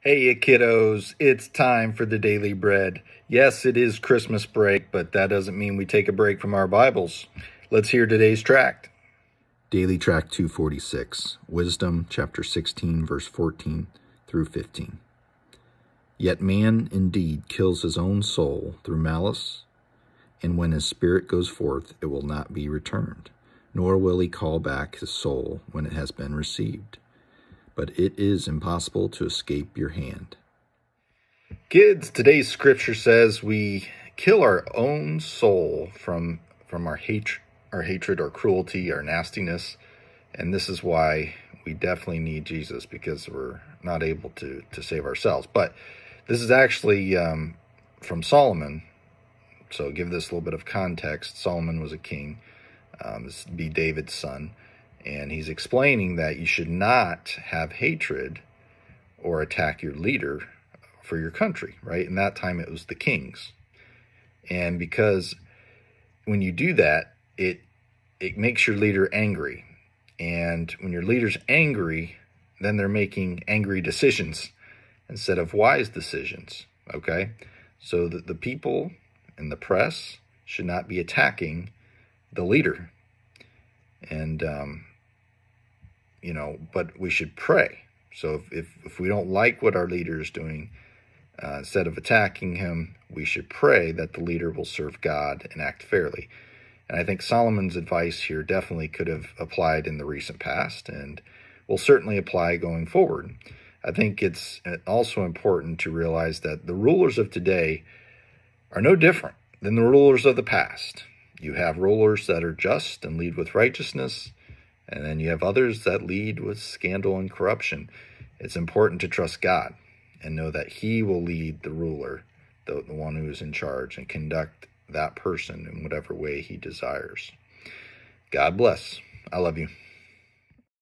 Hey, you kiddos, it's time for the daily bread. Yes, it is Christmas break, but that doesn't mean we take a break from our Bibles. Let's hear today's tract. Daily Tract 246, Wisdom, chapter 16, verse 14 through 15. Yet man indeed kills his own soul through malice, and when his spirit goes forth, it will not be returned, nor will he call back his soul when it has been received but it is impossible to escape your hand. Kids, today's scripture says we kill our own soul from from our hatred, our hatred, cruelty, our nastiness, and this is why we definitely need Jesus because we're not able to to save ourselves. But this is actually um, from Solomon, so give this a little bit of context. Solomon was a king. Um, this would be David's son. And he's explaining that you should not have hatred or attack your leader for your country, right? In that time, it was the kings. And because when you do that, it it makes your leader angry. And when your leader's angry, then they're making angry decisions instead of wise decisions, okay? So that the people and the press should not be attacking the leader. And um, you know, but we should pray. So if, if, if we don't like what our leader is doing, uh, instead of attacking him, we should pray that the leader will serve God and act fairly. And I think Solomon's advice here definitely could have applied in the recent past and will certainly apply going forward. I think it's uh, also important to realize that the rulers of today are no different than the rulers of the past. You have rulers that are just and lead with righteousness, and then you have others that lead with scandal and corruption. It's important to trust God and know that He will lead the ruler, the, the one who is in charge, and conduct that person in whatever way He desires. God bless. I love you.